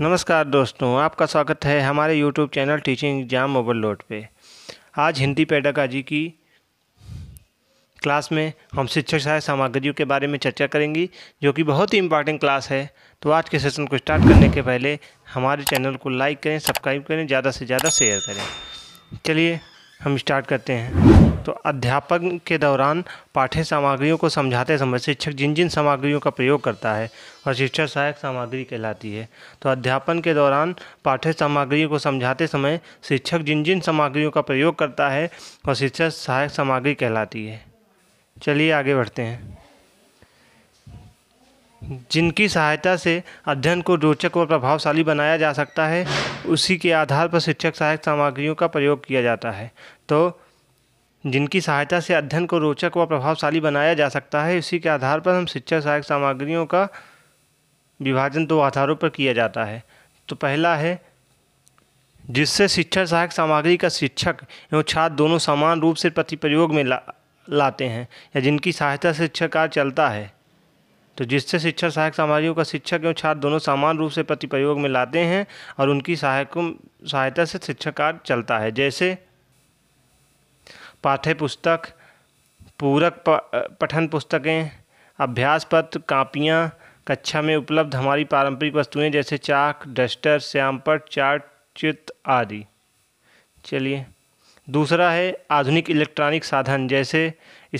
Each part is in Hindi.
नमस्कार दोस्तों आपका स्वागत है हमारे YouTube channel teaching exam overload पे आज हिंदी पेडागॉजी की क्लास में हम शिक्षक सहायक सामग्रियों के बारे में चर्चा करेंगी जो कि बहुत ही इंपॉर्टेंट क्लास है तो आज के सेशन को स्टार्ट करने के पहले हमारे चैनल को लाइक करें सब्सक्राइब करें ज़्यादा से ज़्यादा शेयर करें चलिए हम स्टार्ट करते हैं तो अध्यापन के दौरान पाठ्य सामग्रियों को समझाते समय शिक्षक जिन जिन सामग्रियों का प्रयोग करता है वह शिक्षा सहायक सामग्री कहलाती है तो अध्यापन के दौरान पाठ्य सामग्रियों को समझाते समय शिक्षक जिन जिन सामग्रियों का प्रयोग करता है वह शिक्षा सहायक सामग्री कहलाती है चलिए आगे बढ़ते हैं जिनकी सहायता से अध्ययन को रोचक और प्रभावशाली बनाया जा सकता है उसी के आधार पर शिक्षक सहायक सामग्रियों का प्रयोग किया जाता है तो जिनकी सहायता से अध्ययन को रोचक व प्रभावशाली बनाया जा सकता है इसी के आधार पर हम शिक्षा सहायक सामग्रियों का विभाजन दो आधारों पर किया जाता है तो पहला है जिससे शिक्षा सहायक सामग्री का शिक्षक एवं छात्र दोनों समान रूप से प्रतिप्रयोग में ला लाते हैं या जिनकी सहायता से शिक्षा कार्य चलता है तो जिससे शिक्षा सहायक सामग्रियों का शिक्षक एवं छात्र दोनों समान रूप से प्रतिप्रयोग में लाते हैं और उनकी सहायकों सहायता से शिक्षा कार्य चलता है जैसे पाठ्य पुस्तक पूरक पठन पुस्तकें अभ्यास पत्र कापियाँ कक्षा में उपलब्ध हमारी पारंपरिक वस्तुएं जैसे चाक डस्टर श्यामपट चार्ट चित्र आदि चलिए दूसरा है आधुनिक इलेक्ट्रॉनिक साधन जैसे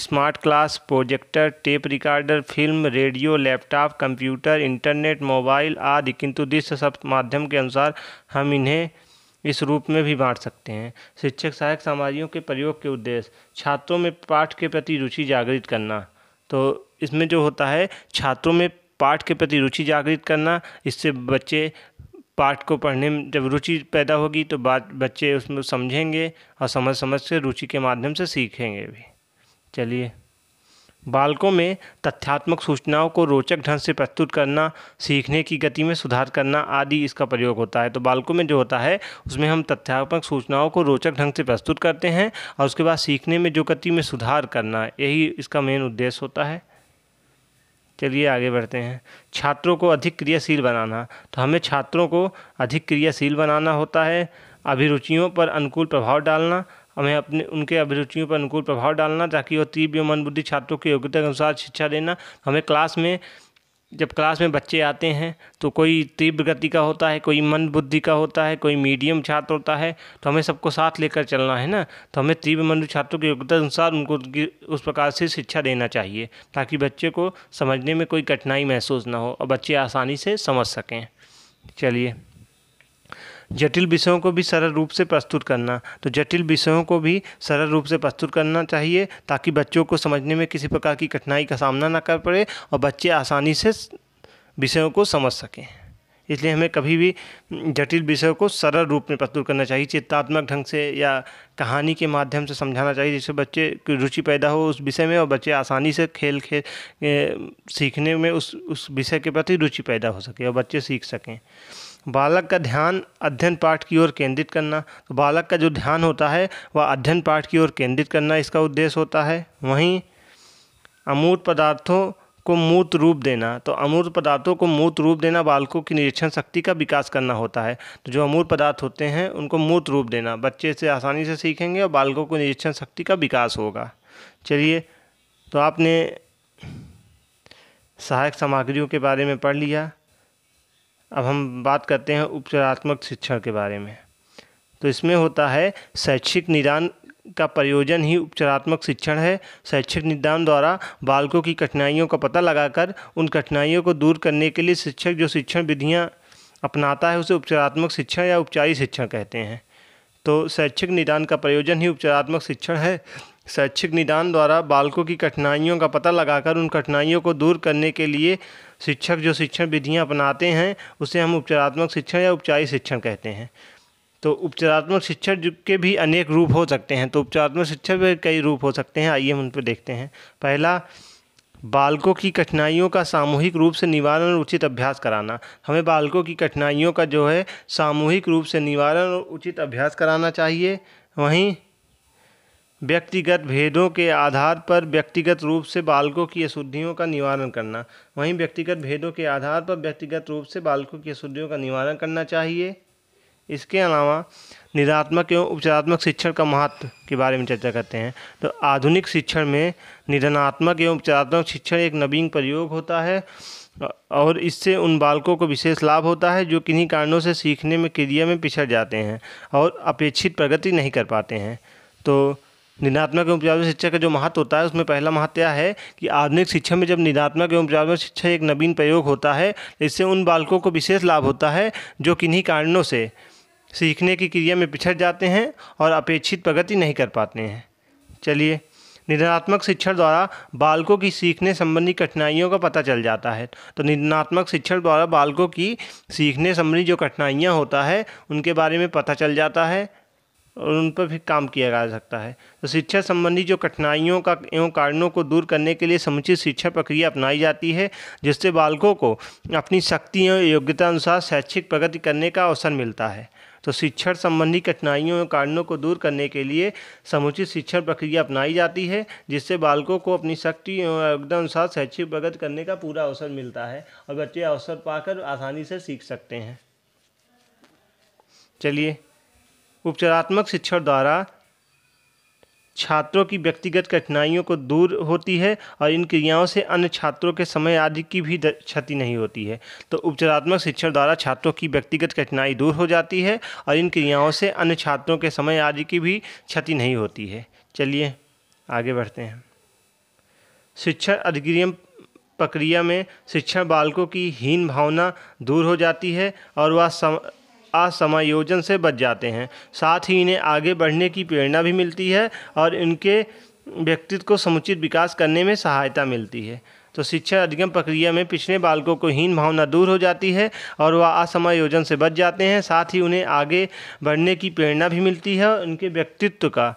smart class projector tape recorder film radio laptop computer internet mobile आदि किंतु दृश्य शब्द माध्यम के अनुसार हम इन्हें इस रूप में भी बाँट सकते हैं शिक्षक सहायक सामग्रियों के प्रयोग के उद्देश्य छात्रों में पाठ के प्रति रुचि जागृत करना तो इसमें जो होता है छात्रों में पाठ के प्रति रुचि जागृत करना इससे बच्चे पाठ को पढ़ने में जब रुचि पैदा होगी तो बात बच्चे उसमें समझेंगे और समझ समझ से रुचि के माध्यम से सीखेंगे भी चलिए बालकों में तथ्यात्मक सूचनाओं को रोचक ढंग से प्रस्तुत करना सीखने की गति में सुधार करना आदि इसका प्रयोग होता है तो बालकों में जो होता है उसमें हम तथ्यात्मक सूचनाओं को रोचक ढंग से प्रस्तुत करते हैं और उसके बाद सीखने में जो गति में सुधार करना यही इसका मेन उद्देश्य होता है चलिए आगे बढ़ते हैं छात्रों को अधिक क्रियाशील बनाना तो हमें छात्रों को अधिक क्रियाशील बनाना होता है अभिरुचियों पर अनुकूल प्रभाव डालना हमें अपने उनके अभिरुचियों पर अनुकूल प्रभाव डालना ताकि वो तीव्र मन बुद्धि छात्रों की योग्यता के अनुसार शिक्षा देना हमें क्लास में जब क्लास में बच्चे आते हैं तो कोई तीव्र गति का होता है कोई मन बुद्धि का होता है कोई मीडियम छात्र होता है तो हमें सबको साथ लेकर चलना है ना तो हमें तीव्र मन छात्रों के योग्यता अनुसार उनको उस प्रकार से शिक्षा देना चाहिए ताकि बच्चे को समझने में कोई कठिनाई महसूस ना हो और बच्चे आसानी से समझ सकें चलिए जटिल विषयों को भी सरल रूप से प्रस्तुत करना तो जटिल विषयों को भी सरल रूप से प्रस्तुत करना चाहिए ताकि बच्चों को समझने में किसी प्रकार की कठिनाई का सामना ना कर पड़े और बच्चे आसानी से विषयों को समझ सकें इसलिए हमें कभी भी जटिल विषयों को सरल रूप में प्रस्तुत करना चाहिए चित्तात्मक ढंग से या कहानी के माध्यम से समझाना चाहिए जिससे बच्चे की रुचि पैदा हो उस विषय में और बच्चे आसानी से खेल खेल सीखने में उस उस विषय के प्रति रुचि पैदा हो सके और बच्चे सीख सकें बालक का ध्यान अध्ययन पाठ की ओर केंद्रित करना तो बालक का जो ध्यान होता है वह अध्ययन पाठ की ओर केंद्रित करना इसका उद्देश्य होता है वहीं अमूर्त पदार्थों को मूर्त रूप देना तो अमूर्त पदार्थों को मूर्त रूप देना बालकों की निरीक्षण शक्ति का विकास करना होता है तो जो अमूर्त पदार्थ होते हैं उनको मूर्त रूप देना बच्चे से आसानी से सीखेंगे और बालकों को निरीक्षण शक्ति का विकास होगा चलिए तो आपने सहायक सामग्रियों के बारे में पढ़ लिया अब हम बात करते हैं उपचारात्मक शिक्षण के बारे में तो इसमें होता है शैक्षिक निदान का प्रयोजन ही उपचारात्मक शिक्षण है शैक्षिक निदान द्वारा बालकों की कठिनाइयों का पता लगाकर उन कठिनाइयों को दूर करने के लिए शिक्षक जो शिक्षण विधियाँ अपनाता है उसे उपचारात्मक शिक्षण या उपचारी शिक्षण कहते हैं तो शैक्षिक निदान का प्रयोजन ही उपचारात्मक शिक्षण है शैक्षिक निदान द्वारा बालकों की कठिनाइयों का पता लगाकर उन कठिनाइयों को दूर करने के लिए शिक्षक जो शिक्षण विधियाँ अपनाते हैं उसे हम उपचारात्मक शिक्षण या उपचारी शिक्षण कहते हैं तो उपचारात्मक शिक्षण के भी अनेक रूप हो सकते हैं तो उपचारात्मक शिक्षण के कई रूप हो सकते हैं आइए हम उन पर देखते हैं पहला बालकों की कठिनाइयों का सामूहिक रूप से निवारण और उचित अभ्यास कराना हमें बालकों की कठिनाइयों का जो है सामूहिक रूप से निवारण और उचित अभ्यास कराना चाहिए वहीं व्यक्तिगत भेदों के आधार पर व्यक्तिगत रूप से बालकों की अशुद्धियों का निवारण करना वहीं व्यक्तिगत भेदों के आधार पर व्यक्तिगत रूप से बालकों की अशुद्धियों का निवारण करना चाहिए इसके अलावा निदात्मक एवं उपचारात्मक शिक्षण का महत्व के बारे में चर्चा करते हैं तो आधुनिक शिक्षण में निधनात्मक एवं उपचारात्मक शिक्षण एक नवीन प्रयोग होता है और इससे उन बालकों को विशेष लाभ होता है जो किन्हीं कारणों से सीखने में क्रिया में पिछड़ जाते हैं और अपेक्षित प्रगति नहीं कर पाते हैं तो निदात्मक एवं पर्यावरण शिक्षा का जो महत्व होता है उसमें पहला महत्व यह है कि आधुनिक शिक्षा में जब निदात्मक एवं पर्यावरण शिक्षा एक नवीन प्रयोग होता है तो इससे उन बालकों को विशेष लाभ होता है जो किन्हीं कारणों से सीखने की क्रिया में पिछड़ जाते हैं और अपेक्षित प्रगति नहीं कर पाते हैं चलिए निधनात्मक शिक्षण द्वारा बालकों की सीखने संबंधी कठिनाइयों का पता चल जाता है तो निधनात्मक शिक्षण द्वारा बालकों की सीखने संबंधी जो कठिनाइयाँ होता है उनके बारे में पता चल जाता है और उन पर भी काम किया जा सकता है तो शिक्षा संबंधी जो कठिनाइयों का एवं कारणों को दूर करने के लिए समुचित शिक्षा प्रक्रिया अपनाई जाती है जिससे बालकों को अपनी शक्ति एवं योग्यता अनुसार शैक्षिक प्रगति करने का अवसर मिलता है तो शिक्षण संबंधी कठिनाइयों एवं कारणों को दूर करने के लिए समुचित शिक्षण प्रक्रिया अपनाई जाती है जिससे बालकों को अपनी शक्ति एवं योग्यता अनुसार शैक्षिक प्रगति करने का पूरा अवसर मिलता है और बच्चे अवसर पाकर आसानी से सीख सकते हैं चलिए उपचारात्मक शिक्षण द्वारा छात्रों की व्यक्तिगत कठिनाइयों को दूर होती है और इन क्रियाओं से अन्य छात्रों के समय आदि की भी क्षति नहीं होती है तो उपचारात्मक शिक्षण द्वारा छात्रों की व्यक्तिगत कठिनाई दूर हो जाती है और इन क्रियाओं से अन्य छात्रों के समय आदि की भी क्षति नहीं होती है चलिए आगे बढ़ते हैं शिक्षण अधिग्रियम प्रक्रिया में शिक्षण बालकों की हीन भावना दूर हो जाती है और वह सम... असमायोजन से बच जाते हैं साथ ही इन्हें आगे बढ़ने की प्रेरणा भी मिलती है और इनके व्यक्तित्व को समुचित विकास करने में सहायता मिलती है तो शिक्षा अधिगम प्रक्रिया में पिछले बालकों को हीन भावना दूर हो जाती है और वह असमायोजन से बच जाते हैं साथ ही उन्हें आगे बढ़ने की प्रेरणा भी मिलती है और उनके व्यक्तित्व का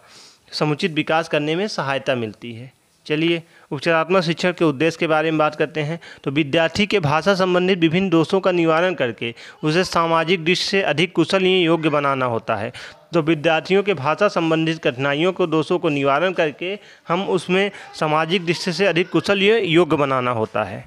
समुचित विकास करने में सहायता मिलती है चलिए उपचारात्मक शिक्षण के उद्देश्य के बारे में बात करते हैं तो विद्यार्थी के भाषा संबंधित विभिन्न दोषों का निवारण करके उसे सामाजिक दृष्टि से अधिक कुशल ही योग्य बनाना होता है तो विद्यार्थियों के भाषा संबंधित कठिनाइयों को दोषों को निवारण करके हम उसमें सामाजिक दृष्टि से अधिक कुशल योग्य बनाना होता है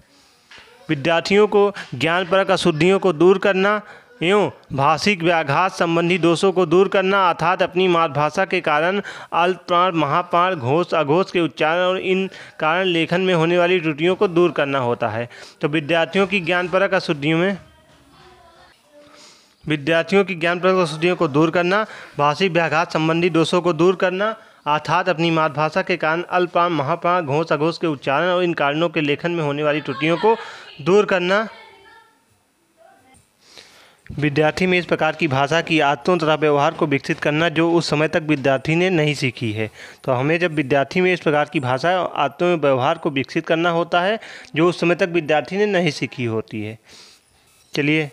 विद्यार्थियों को ज्ञानपरक अशुद्धियों को दूर करना यूँ भाषिक व्याघात संबंधी दोषों को दूर करना अर्थात अपनी मातृभाषा के कारण अल्पप्राण महाप्राण घोष अघोष के उच्चारण और इन कारण लेखन में होने वाली त्रुटियों को दूर करना होता है तो विद्यार्थियों की ज्ञानपरक अशुद्धियों में विद्यार्थियों की ज्ञानपरक अशुद्धियों को दूर करना भाषिक व्याघात संबंधी दोषों को दूर करना अर्थात अपनी मातृभाषा के कारण अल्पाण महापाण घोष अघोष के उच्चारण और इन कारणों के लेखन में होने वाली त्रुटियों को दूर करना विद्यार्थी में इस प्रकार की भाषा की आदतों तथा व्यवहार को विकसित करना जो उस समय तक विद्यार्थी ने नहीं सीखी है तो हमें जब विद्यार्थी में इस प्रकार की भाषा आदतों में व्यवहार को विकसित करना होता है जो उस समय तक विद्यार्थी ने नहीं सीखी होती है चलिए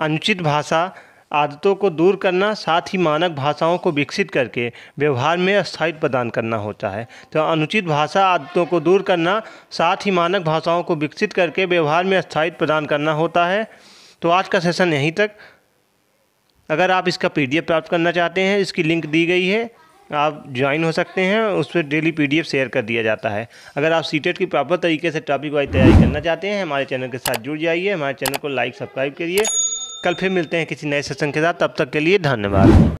अनुचित भाषा आदतों को दूर करना साथ ही मानक भाषाओं को विकसित करके व्यवहार में स्थायित्व प्रदान करना होता है तो अनुचित भाषा आदतों को दूर करना साथ ही मानक भाषाओं को विकसित करके व्यवहार में स्थायित्व प्रदान करना होता है तो आज का सेशन यहीं तक अगर आप इसका पीडीएफ प्राप्त करना चाहते हैं इसकी लिंक दी गई है आप ज्वाइन हो सकते हैं उस पर डेली पीडीएफ शेयर कर दिया जाता है अगर आप सीटेट e की प्रॉपर तरीके से टॉपिक वाइज तैयारी करना चाहते हैं हमारे चैनल के साथ जुड़ जाइए हमारे चैनल को लाइक सब्सक्राइब करिए कल फिर मिलते हैं किसी नए सेशन के साथ तब तक के लिए धन्यवाद